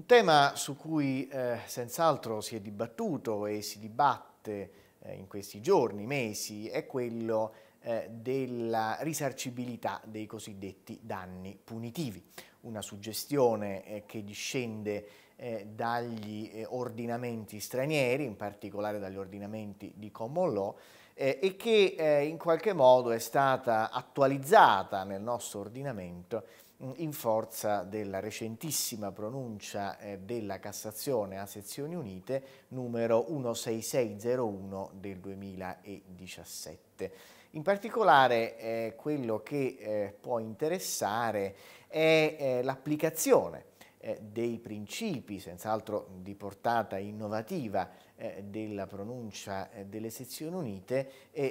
Un tema su cui eh, senz'altro si è dibattuto e si dibatte eh, in questi giorni, mesi, è quello eh, della risarcibilità dei cosiddetti danni punitivi, una suggestione eh, che discende eh, dagli eh, ordinamenti stranieri, in particolare dagli ordinamenti di common law, e che in qualche modo è stata attualizzata nel nostro ordinamento Mm, in forza della recentissima pronuncia eh, della Cassazione a sezioni unite numero 16601 del 2017. In particolare eh, quello che eh, può interessare è eh, l'applicazione eh, dei principi, senz'altro di portata innovativa, eh, della pronuncia eh, delle sezioni unite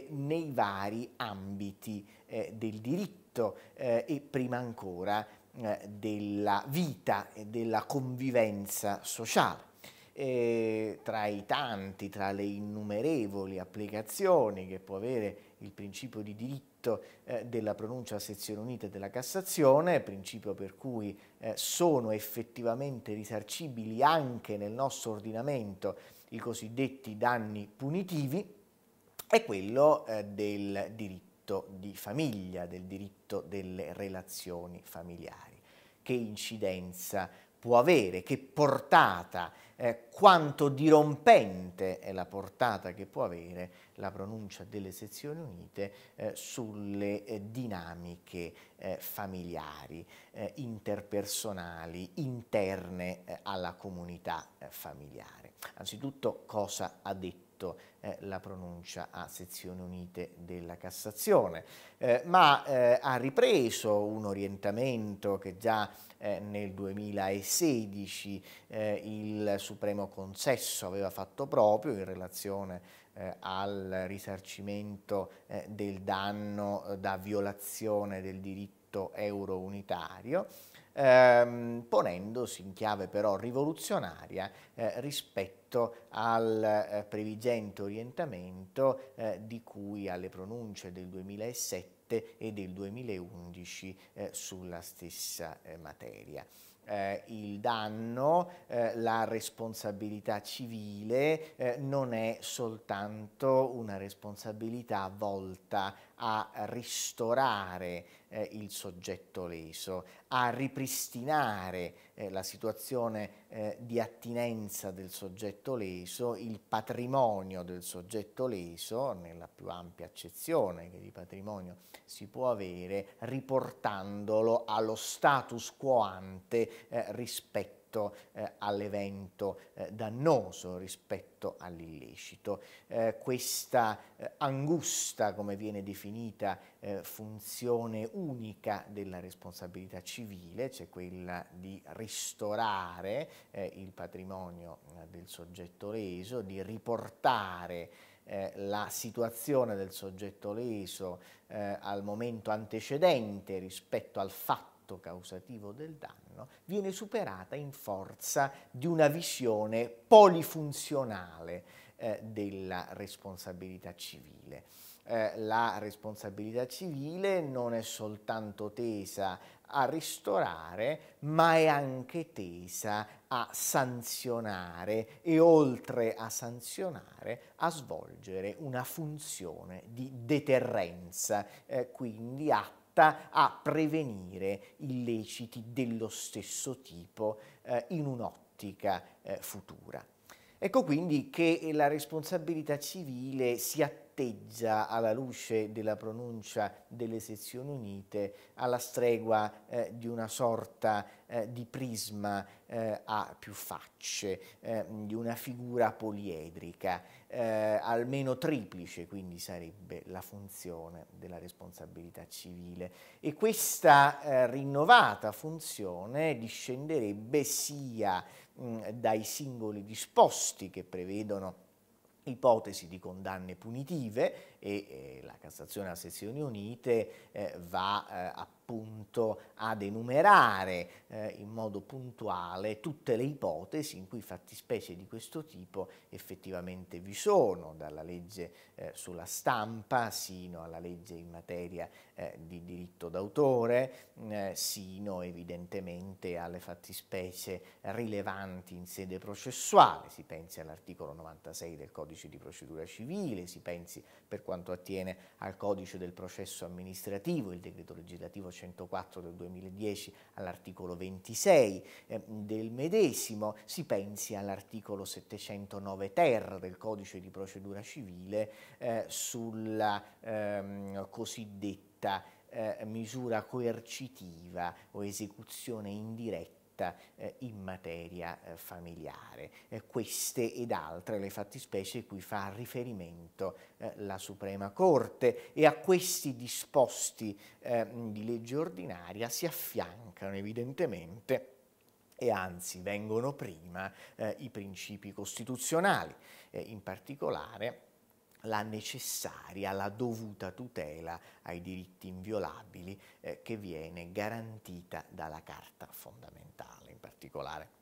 nei vari ambiti eh, del diritto e prima ancora della vita e della convivenza sociale. E tra i tanti, tra le innumerevoli applicazioni che può avere il principio di diritto della pronuncia a sezione unita e della Cassazione, principio per cui sono effettivamente risarcibili anche nel nostro ordinamento i cosiddetti danni punitivi, è quello eh, del diritto di famiglia, del diritto delle relazioni familiari, che incidenza può avere, che portata, eh, quanto dirompente è la portata che può avere la pronuncia delle sezioni unite eh, sulle eh, dinamiche eh, familiari, eh, interpersonali, interne eh, alla comunità familiare. Anzitutto cosa ha detto? detto eh, la pronuncia a sezioni unite della Cassazione, eh, ma eh, ha ripreso un orientamento che già eh, nel 2016 eh, il Supremo Consesso aveva fatto proprio in relazione eh, al risarcimento del danno da violazione del diritto euro unitario ehm, ponendosi in chiave però rivoluzionaria eh, rispetto al eh, previgente orientamento eh, di cui alle pronunce del 2007 e del 2011 eh, sulla stessa eh, materia. Eh, il danno, eh, la responsabilità civile eh, non è soltanto una responsabilità volta a ristorare eh, il soggetto leso, a ripristinare eh, la situazione eh, di attinenza del soggetto leso, il patrimonio del soggetto leso, nella più ampia accezione che di patrimonio si può avere, riportandolo allo status quo ante eh, rispetto rispetto eh, all'evento eh, dannoso, rispetto all'illecito. Eh, questa eh, angusta, come viene definita, eh, funzione unica della responsabilità civile, cioè quella di ristorare eh, il patrimonio del soggetto leso, di riportare la situazione del soggetto leso al momento antecedente rispetto al fatto fatto causativo del danno viene superata in forza di una visione polifunzionale eh, della responsabilità civile. Eh, la responsabilità civile non è soltanto tesa a ristorare, ma è anche tesa a sanzionare e oltre a sanzionare a svolgere una funzione di deterrenza, eh, quindi a volta a prevenire illeciti dello stesso tipo eh, in un'ottica eh, futura. Ecco quindi che la responsabilità civile si atteggia alla luce della pronuncia delle sezioni unite alla stregua eh, di una sorta eh, di prisma eh, a più facce, eh, di una figura poliedrica, eh, almeno triplice quindi sarebbe la funzione della responsabilità civile e questa eh, rinnovata funzione discenderebbe sia Mm, dai singoli disposti che prevedono ipotesi di condanne punitive e eh, la Cassazione a sezioni unite eh, va eh, a appunto ad enumerare eh, in modo puntuale tutte le ipotesi in cui fattispecie di questo tipo effettivamente vi sono, dalla legge eh, sulla stampa sino alla legge in materia eh, di diritto d'autore, mm, eh, sino evidentemente alle fattispecie rilevanti in sede processuale, si pensi all'articolo 96 del codice di procedura civile, si pensi per quanto attiene al codice del processo amministrativo, il decreto legislativo 104 del 2010 all'articolo 26 eh, del medesimo, si pensi all'articolo 709 ter del codice di procedura civile eh, sulla ehm, cosiddetta eh, misura coercitiva o esecuzione indiretta tratta eh, in materia eh, familiare. Eh, queste ed altre le fattispecie cui fa riferimento la Suprema Corte e a questi disposti di legge ordinaria si affiancano evidentemente e anzi vengono prima eh, i principi costituzionali, eh, in particolare la necessaria, la dovuta tutela ai diritti inviolabili eh, che viene garantita dalla Carta fondamentale, in particolare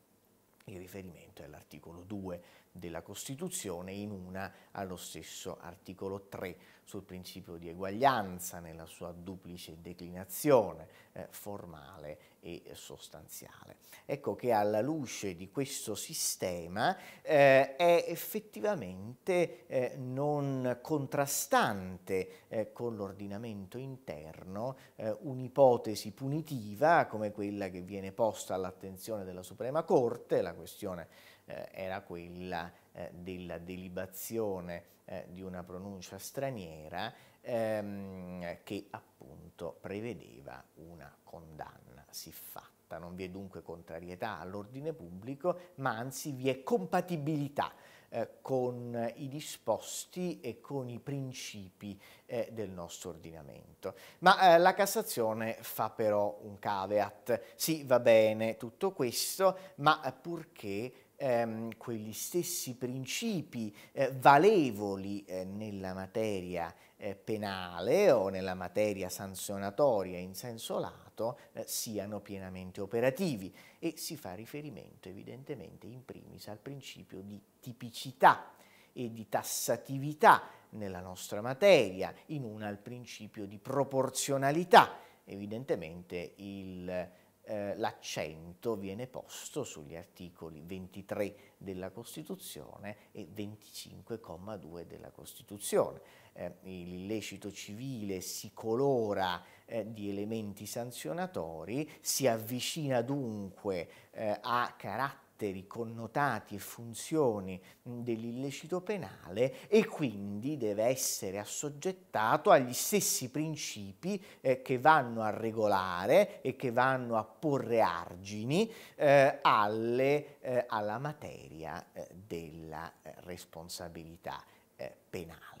il riferimento è all'articolo 2 della Costituzione in una allo stesso articolo 3 sul principio di eguaglianza nella sua duplice declinazione eh, formale e sostanziale. Ecco che alla luce di questo sistema eh, è effettivamente eh, non contrastante eh, con l'ordinamento interno eh, un'ipotesi punitiva come quella che viene posta all'attenzione della Suprema Corte, la questione eh, era quella eh, della delibazione eh, di una pronuncia straniera ehm, che appunto prevedeva una condanna siffatta. Non vi è dunque contrarietà all'ordine pubblico, ma anzi vi è compatibilità eh, con i disposti e con i principi eh, del nostro ordinamento. Ma eh, la Cassazione fa però un caveat. Sì, va bene tutto questo, ma eh, purché ehm, quegli stessi principi eh, valevoli eh, nella materia eh, penale o nella materia sanzionatoria in senso lato eh, siano pienamente operativi e si fa riferimento evidentemente in primis al principio di tipicità e di tassatività nella nostra materia, in una al principio di proporzionalità. Evidentemente il eh, l'accento viene posto sugli articoli 23 della Costituzione e 25,2 della Costituzione. Eh, l'illecito civile si colora eh, di elementi sanzionatori, si avvicina dunque eh, a caratteri caratteri, connotati e funzioni dell'illecito penale e quindi deve essere assoggettato agli stessi principi eh, che vanno a regolare e che vanno a porre argini eh, alle, eh, alla materia eh, della eh, responsabilità eh, penale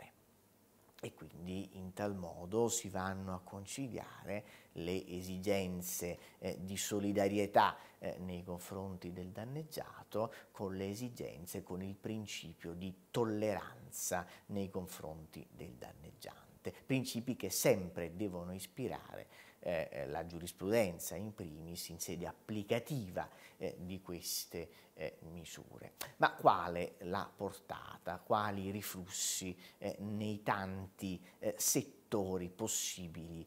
e quindi in tal modo si vanno a conciliare le esigenze eh, di solidarietà eh, nei confronti del danneggiato con le esigenze, con il principio di tolleranza nei confronti del danneggiante, principi che sempre devono ispirare eh, eh, la giurisprudenza in primis in sede applicativa eh, di queste eh, misure. Ma quale la portata, quali i riflussi eh, nei tanti eh, settori possibili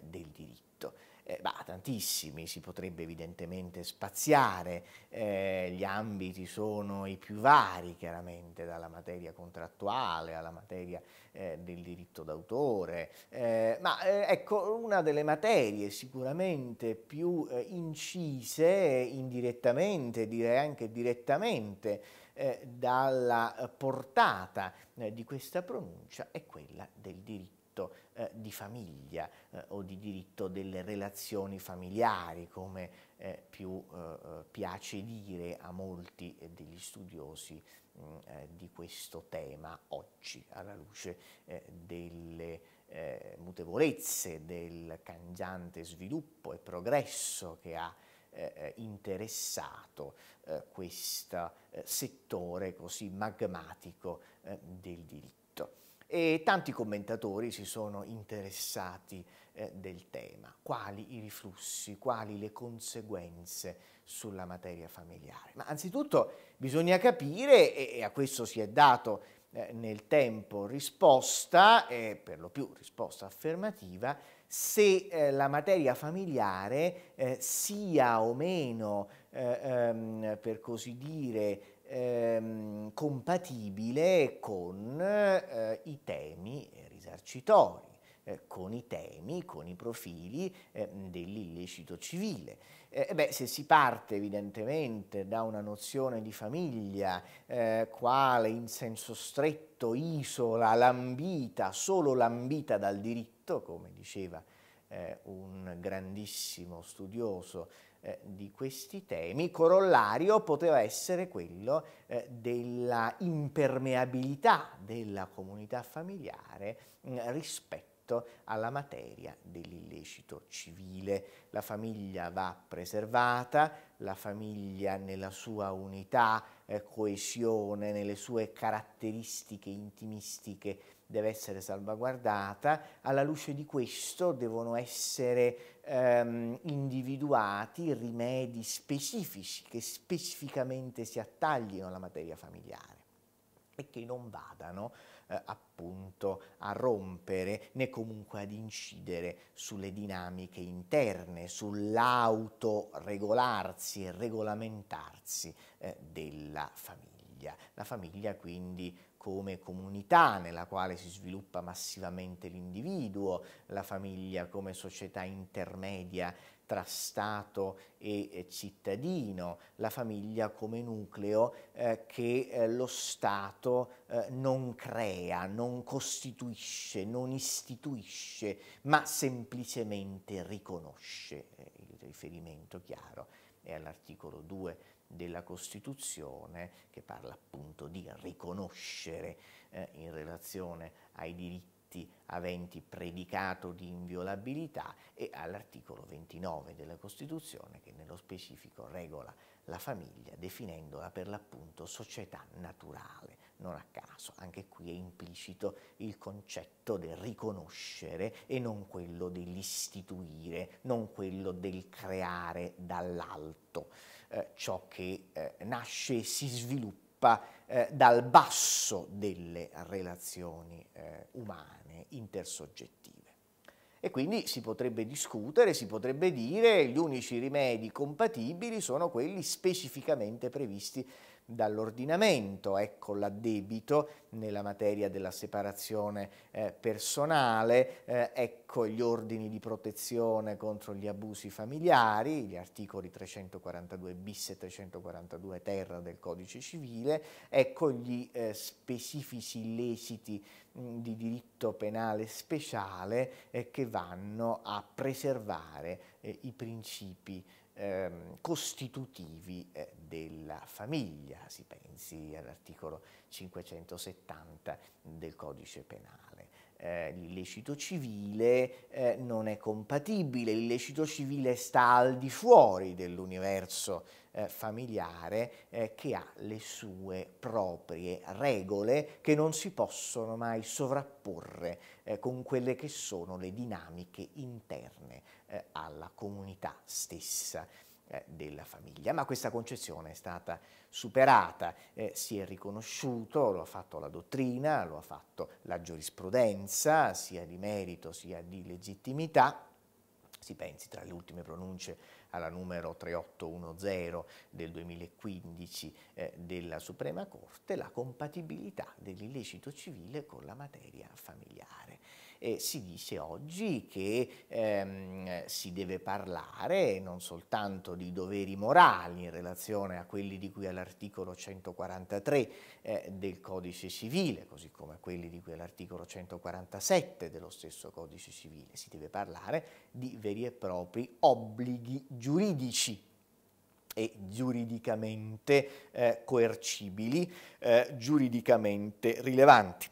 del diritto? eh, bah, tantissimi, si potrebbe evidentemente spaziare, eh, gli ambiti sono i più vari chiaramente, dalla materia contrattuale alla materia eh, del diritto d'autore, eh, ma eh, ecco una delle materie sicuramente più eh, incise indirettamente, direi anche direttamente, dalla portata di questa pronuncia è quella del diritto diritto eh, di famiglia eh, o di diritto delle relazioni familiari, come eh, più eh, eh, piace dire a molti degli studiosi mh, mm, di questo tema oggi, alla luce delle mutevolezze, del cangiante sviluppo e progresso che ha eh, interessato eh, questo eh, settore così magmatico del diritto e tanti commentatori si sono interessati eh, del tema, quali i riflussi, quali le conseguenze sulla materia familiare. Ma anzitutto bisogna capire, e, e a questo si è dato eh, nel tempo risposta, eh, per lo più risposta affermativa, se eh, la materia familiare eh, sia o meno, eh, ehm, per così dire, ehm, compatibile con eh, i temi risarcitori, eh, con i temi, con i profili eh, dell'illecito civile. Eh, eh beh, se si parte evidentemente da una nozione di famiglia quale in senso stretto isola l'ambita, solo l'ambita dal diritto, come diceva un grandissimo studioso eh, di questi temi, corollario poteva essere quello eh, della impermeabilità della comunità familiare mh, mm, rispetto alla materia dell'illecito civile. La famiglia va preservata, la famiglia nella sua unità, eh, coesione, nelle sue caratteristiche intimistiche deve essere salvaguardata, alla luce di questo devono essere ehm, individuati rimedi specifici che specificamente si attaglino alla materia familiare e che non vadano eh, appunto a rompere né comunque ad incidere sulle dinamiche interne, sull'autoregolarsi e regolamentarsi eh, della famiglia. La famiglia quindi come comunità nella quale si sviluppa massivamente l'individuo, la famiglia come società intermedia tra Stato e cittadino, la famiglia come nucleo eh, che eh, lo Stato eh, non crea, non costituisce, non istituisce, ma semplicemente riconosce. Eh, il riferimento chiaro è all'articolo 2 della Costituzione che parla appunto di riconoscere eh, in relazione ai diritti aventi predicato di inviolabilità e all'articolo 29 della Costituzione che nello specifico regola la famiglia definendola per l'appunto società naturale. Non a caso, anche qui è implicito il concetto del riconoscere e non quello dell'istituire, non quello del creare dall'alto. Eh, ciò che eh, nasce e si sviluppa eh, dal basso delle relazioni umane intersoggettive. E quindi si potrebbe discutere, si potrebbe dire che gli unici rimedi compatibili sono quelli specificamente previsti dall'ordinamento, ecco l'addebito nella materia della separazione eh, personale, eh, ecco gli ordini di protezione contro gli abusi familiari, gli articoli 342 bis e 342 terra del codice civile, ecco gli eh, specifici illeciti di diritto penale speciale eh, che vanno a preservare eh, i principi ehm, costitutivi eh, della famiglia, si pensi all'articolo 570 del codice penale eh, l'illecito civile eh, non è compatibile, l'illecito civile sta al di fuori dell'universo eh, familiare eh, che ha le sue proprie regole che non si possono mai sovrapporre eh, con quelle che sono le dinamiche interne eh, alla comunità stessa. Eh, della famiglia, ma questa concezione è stata superata, eh, si è riconosciuto, lo ha fatto la dottrina, lo ha fatto la giurisprudenza, sia di merito sia di legittimità, si pensi tra le ultime pronunce alla numero 3810 del 2015 eh, della Suprema Corte, la compatibilità dell'illecito civile con la materia familiare eh, si dice oggi che ehm, si deve parlare non soltanto di doveri morali in relazione a quelli di cui è l'articolo 143 eh, del Codice Civile, così come a quelli di cui è l'articolo 147 dello stesso Codice Civile, si deve parlare di veri e propri obblighi giuridici e giuridicamente eh, coercibili, eh, giuridicamente rilevanti.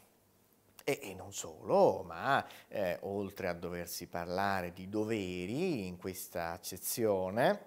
E, non solo, ma eh, oltre a doversi parlare di doveri in questa accezione,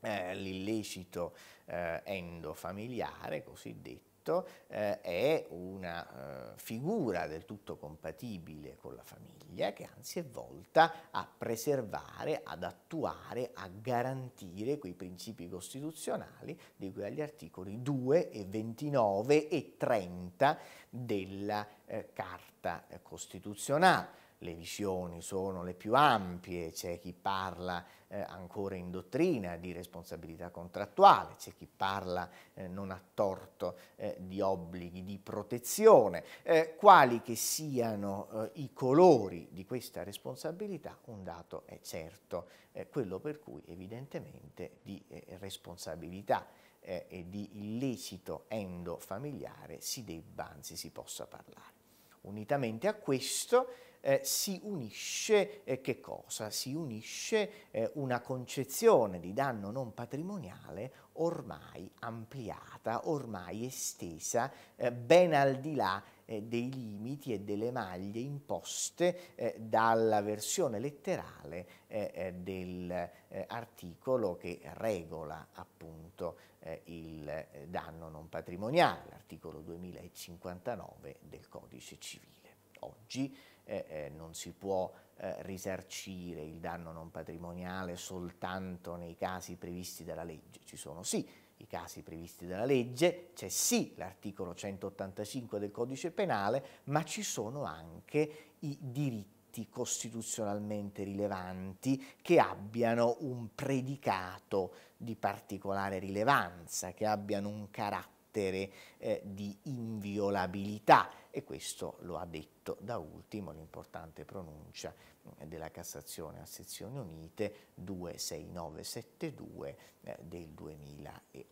eh, l'illecito eh, endofamiliare cosiddetto eh, è una eh, figura del tutto compatibile con la famiglia, che anzi è volta a preservare, ad attuare, a garantire quei principi costituzionali di cui agli articoli 2 e 29 e 30 della eh, Carta eh, Costituzionale le visioni sono le più ampie, c'è chi parla eh, ancora in dottrina di responsabilità contrattuale, c'è chi parla eh, non a torto eh, di obblighi di protezione, eh, quali che siano eh, i colori di questa responsabilità, un dato è certo, eh, quello per cui evidentemente di responsabilità e di illecito endofamiliare si debba, anzi si possa parlare. Unitamente a questo eh, si unisce eh, che cosa? Si unisce eh, una concezione di danno non patrimoniale ormai ampliata, ormai estesa, eh, ben al di là eh, dei limiti e delle maglie imposte eh, dalla versione letterale eh, dell'articolo eh, eh che regola appunto il danno non patrimoniale, l'articolo 2059 del codice civile. Oggi eh, non si può eh, risarcire il danno non patrimoniale soltanto nei casi previsti dalla legge. Ci sono sì i casi previsti dalla legge, c'è sì l'articolo 185 del codice penale, ma ci sono anche i diritti costituzionalmente rilevanti che abbiano un predicato di particolare rilevanza, che abbiano un carattere carattere eh, di inviolabilità e questo lo ha detto da ultimo l'importante pronuncia mm, della Cassazione a sezioni unite 26972 eh, del 2008.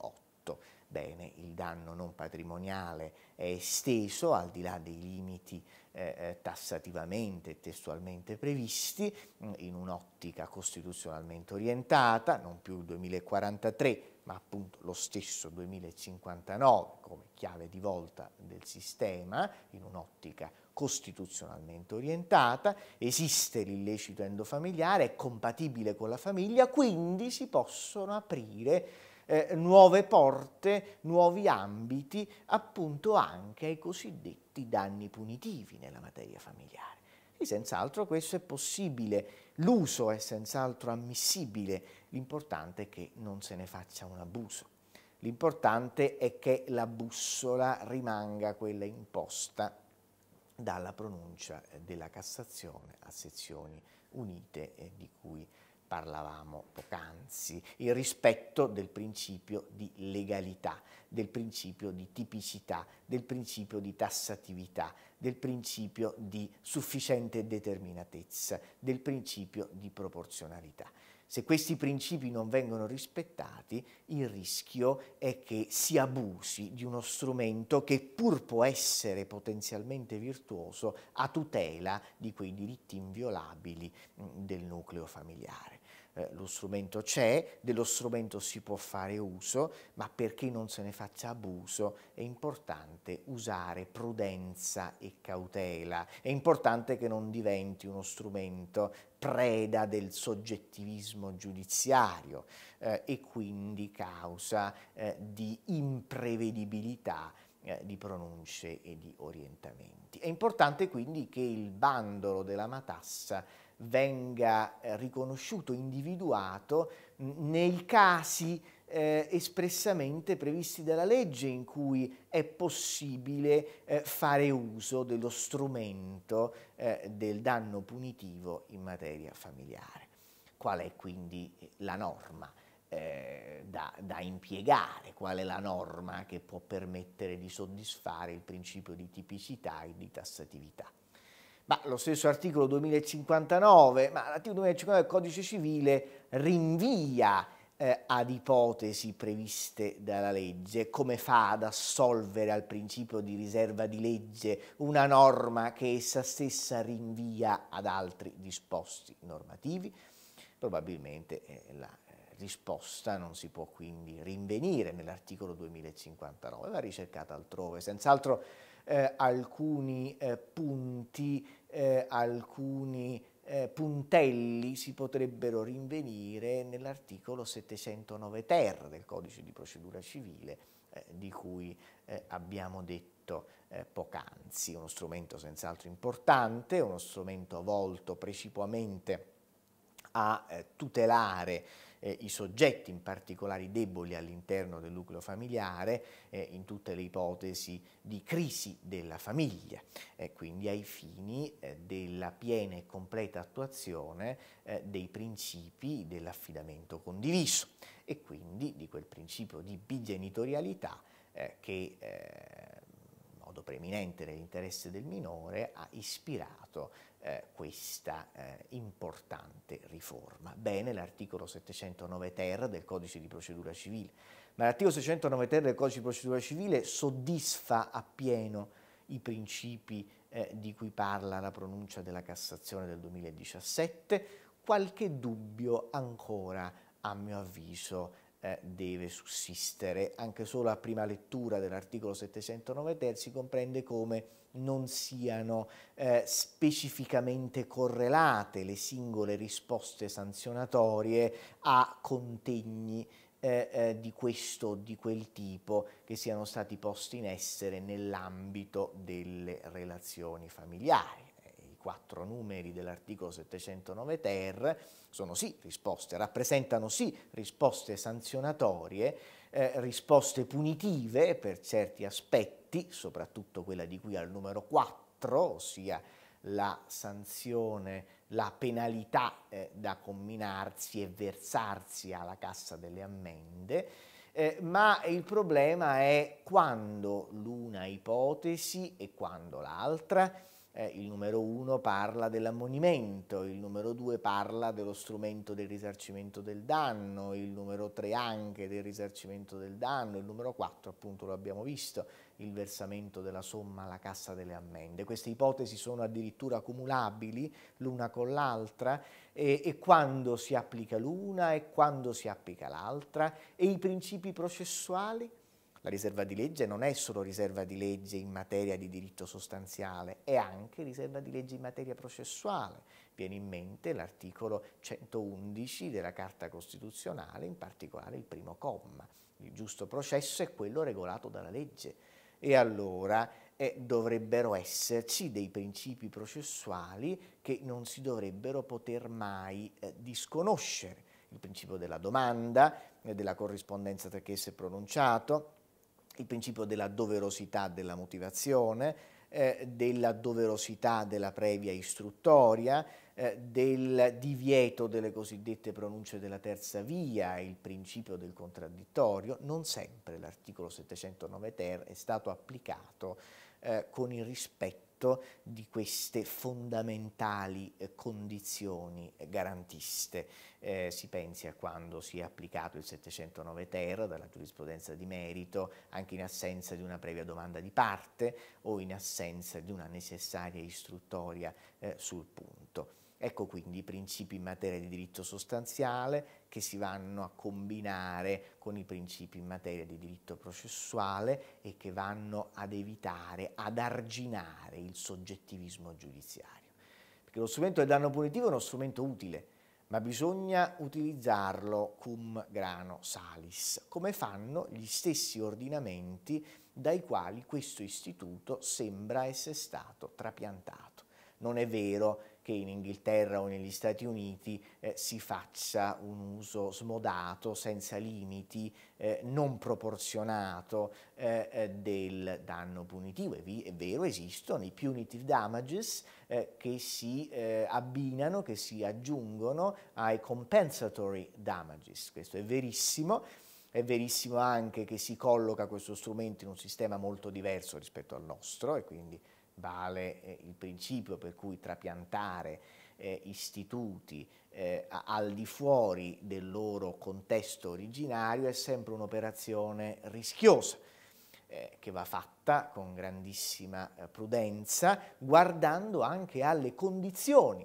Bene, il danno non patrimoniale è esteso al di là dei limiti eh, eh tassativamente e testualmente previsti mm, in un'ottica costituzionalmente orientata, non più il 2043 ma appunto lo stesso 2059 come chiave di volta del sistema in un'ottica costituzionalmente orientata, esiste l'illecito endofamiliare, è compatibile con la famiglia, quindi si possono aprire eh, nuove porte, nuovi ambiti, appunto anche ai cosiddetti danni punitivi nella materia familiare. E senz'altro questo è possibile L'uso è senz'altro ammissibile, l'importante è che non se ne faccia un abuso. L'importante è che la bussola rimanga quella imposta dalla pronuncia eh, della Cassazione a sezioni unite eh, di cui parlavamo poc'anzi, il rispetto del principio di legalità, del principio di tipicità, del principio di tassatività, del principio di sufficiente determinatezza, del principio di proporzionalità. Se questi principi non vengono rispettati, il rischio è che si abusi di uno strumento che pur può essere potenzialmente virtuoso a tutela di quei diritti inviolabili mm, del nucleo familiare. Eh, lo strumento c'è, dello strumento si può fare uso, ma perché non se ne faccia abuso è importante usare prudenza e cautela, è importante che non diventi uno strumento preda del soggettivismo giudiziario eh, e quindi causa eh, di imprevedibilità eh, di pronunce e di orientamenti. È importante quindi che il bandolo della matassa venga eh, riconosciuto, individuato nei casi eh, espressamente previsti dalla legge in cui è possibile eh, fare uso dello strumento eh, del danno punitivo in materia familiare. Qual è quindi la norma? Eh, da, da, impiegare, qual è la norma che può permettere di soddisfare il principio di tipicità e di tassatività ma lo stesso articolo 2059, ma l'articolo 2059 del codice civile rinvia eh, ad ipotesi previste dalla legge, come fa ad assolvere al principio di riserva di legge una norma che essa stessa rinvia ad altri disposti normativi? Probabilmente eh, la eh, risposta non si può quindi rinvenire nell'articolo 2059, va ricercata altrove. Senz'altro eh, alcuni eh, punti eh, alcuni eh, puntelli si potrebbero rinvenire nell'articolo 709 ter del codice di procedura civile eh, di cui eh, abbiamo detto eh, poc'anzi, uno strumento senz'altro importante, uno strumento volto precipuamente a eh, tutelare eh, i soggetti in particolare deboli all'interno del nucleo familiare eh, in tutte le ipotesi di crisi della famiglia, eh, quindi ai fini eh, della piena e completa attuazione eh, dei principi dell'affidamento condiviso e quindi di quel principio di bigenitorialità eh, che in modo preeminente nell'interesse del minore ha ispirato eh, questa eh, importante riforma. Bene l'articolo 709 ter del codice di procedura civile, ma l'articolo 709 ter del codice di procedura civile soddisfa appieno i principi eh, di cui parla la pronuncia della Cassazione del 2017, qualche dubbio ancora a mio avviso eh, deve sussistere. Anche solo a prima lettura dell'articolo 709 si comprende come non siano eh, specificamente correlate le singole risposte sanzionatorie a contegni eh, eh, di questo o di quel tipo che siano stati posti in essere nell'ambito delle relazioni familiari quattro numeri dell'articolo 709 ter, sono sì risposte, rappresentano sì risposte sanzionatorie, eh, risposte punitive per certi aspetti, soprattutto quella di cui al numero 4, ossia la sanzione, la penalità eh, da combinarsi e versarsi alla cassa delle ammende, eh, ma il problema è quando l'una ipotesi e quando l'altra eh, il numero 1 parla dell'ammonimento, il numero 2 parla dello strumento del risarcimento del danno, il numero 3 anche del risarcimento del danno, il numero 4 appunto lo abbiamo visto, il versamento della somma alla cassa delle ammende. Queste ipotesi sono addirittura cumulabili l'una con l'altra e, e quando si applica l'una e quando si applica l'altra e i principi processuali la riserva di legge non è solo riserva di legge in materia di diritto sostanziale, è anche riserva di legge in materia processuale. Viene in mente l'articolo 111 della Carta Costituzionale, in particolare il primo comma. Il giusto processo è quello regolato dalla legge. E allora eh, dovrebbero esserci dei principi processuali che non si dovrebbero poter mai eh, disconoscere. Il principio della domanda, eh, della corrispondenza tra che esse è pronunciato, il principio della doverosità della motivazione, eh, della doverosità della previa istruttoria, eh, del divieto delle cosiddette pronunce della terza via, il principio del contraddittorio, non sempre l'articolo 709 ter è stato applicato eh, con il rispetto conto di queste fondamentali eh, condizioni eh, garantiste. Eh, si pensi a quando si è applicato il 709 ter dalla giurisprudenza di merito, anche in assenza di una previa domanda di parte o in assenza di una necessaria istruttoria eh, sul punto. Ecco quindi i principi in materia di diritto sostanziale che si vanno a combinare con i principi in materia di diritto processuale e che vanno ad evitare, ad arginare il soggettivismo giudiziario. Perché lo strumento del danno punitivo è uno strumento utile, ma bisogna utilizzarlo cum grano salis, come fanno gli stessi ordinamenti dai quali questo istituto sembra essere stato trapiantato. Non è vero che in Inghilterra o negli Stati Uniti eh, si faccia un uso smodato, senza limiti, eh, non proporzionato eh, eh del danno punitivo. È, è, vero, esistono i punitive damages eh, che si eh, abbinano, che si aggiungono ai compensatory damages. Questo è verissimo. È verissimo anche che si colloca questo strumento in un sistema molto diverso rispetto al nostro e quindi vale eh, il principio per cui trapiantare eh, istituti eh, al di fuori del loro contesto originario è sempre un'operazione rischiosa eh, che va fatta con grandissima eh, prudenza guardando anche alle condizioni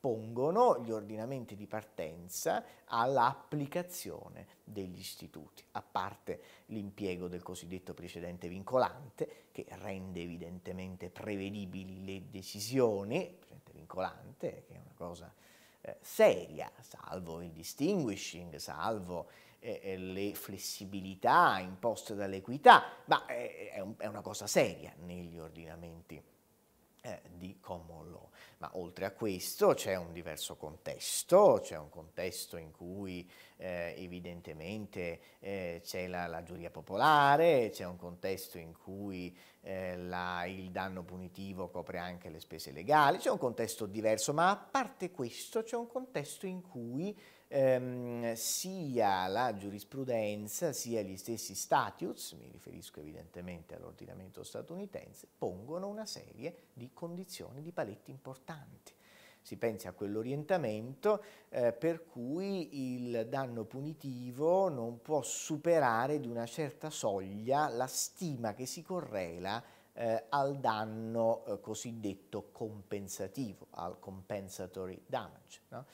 pongono gli ordinamenti di partenza all'applicazione degli istituti, a parte l'impiego del cosiddetto precedente vincolante che rende evidentemente prevedibili le decisioni, precedente vincolante che è una cosa eh, seria, salvo il distinguishing, salvo eh, eh le flessibilità imposte dall'equità, ma è, eh, è, un, è una cosa seria negli ordinamenti eh, di common law. Ma oltre a questo c'è un diverso contesto, c'è un contesto in cui eh, evidentemente eh, c'è la, la, giuria popolare, c'è un contesto in cui eh, la, il danno punitivo copre anche le spese legali, c'è un contesto diverso, ma a parte questo c'è un contesto in cui ehm, sia la giurisprudenza sia gli stessi statutes, mi riferisco evidentemente all'ordinamento statunitense, pongono una serie di condizioni, di paletti importanti. Si pensi a quell'orientamento eh, per cui il danno punitivo non può superare di una certa soglia la stima che si correla eh, al danno eh, cosiddetto compensativo, al compensatory damage. No?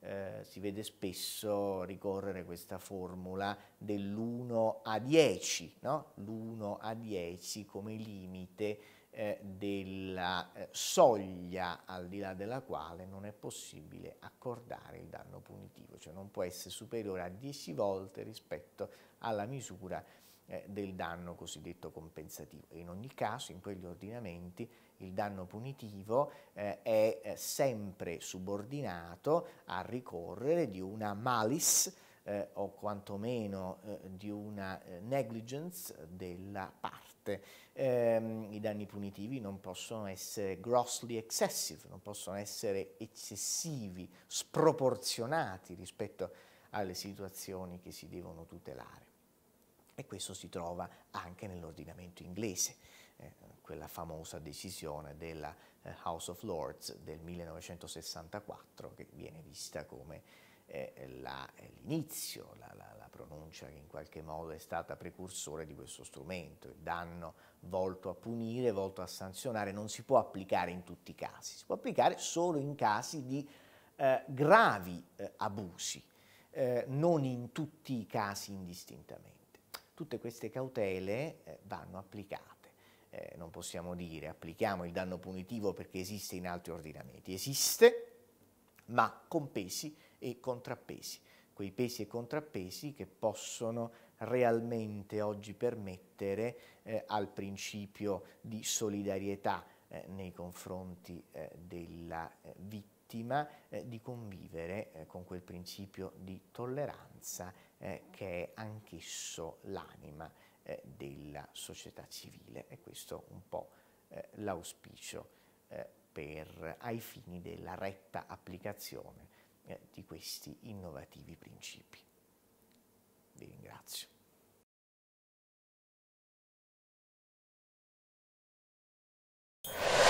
eh, si vede spesso ricorrere questa formula dell'1 a 10, no? l'1 a 10 come limite eh, della eh, soglia al di là della quale non è possibile accordare il danno punitivo, cioè non può essere superiore a 10 volte rispetto alla misura eh, del danno cosiddetto compensativo. E in ogni caso in quegli ordinamenti il danno punitivo eh, è eh, sempre subordinato a ricorrere di una malice eh, o quantomeno eh, di una eh, negligence della parte. Ehm, I danni punitivi non possono essere grossly excessive, non possono essere eccessivi, sproporzionati rispetto alle situazioni che si devono tutelare. E questo si trova anche nell'ordinamento inglese quella famosa decisione della eh, House of Lords del 1964 che viene vista come eh, eh, l'inizio, la, la, la, pronuncia che in qualche modo è stata precursore di questo strumento, il danno volto a punire, volto a sanzionare, non si può applicare in tutti i casi, si può applicare solo in casi di eh, gravi eh, abusi, eh, non in tutti i casi indistintamente. Tutte queste cautele vanno applicate eh, non possiamo dire applichiamo il danno punitivo perché esiste in altri ordinamenti, esiste ma con pesi e contrappesi, quei pesi e contrappesi che possono realmente oggi permettere eh, al principio di solidarietà eh, nei confronti eh, della eh, vittima eh, di convivere eh, con quel principio di tolleranza eh, che è anch'esso l'anima eh, della società civile e questo un po' eh, l'auspicio eh, per, ai fini della retta applicazione eh, di questi innovativi principi. Vi ringrazio. you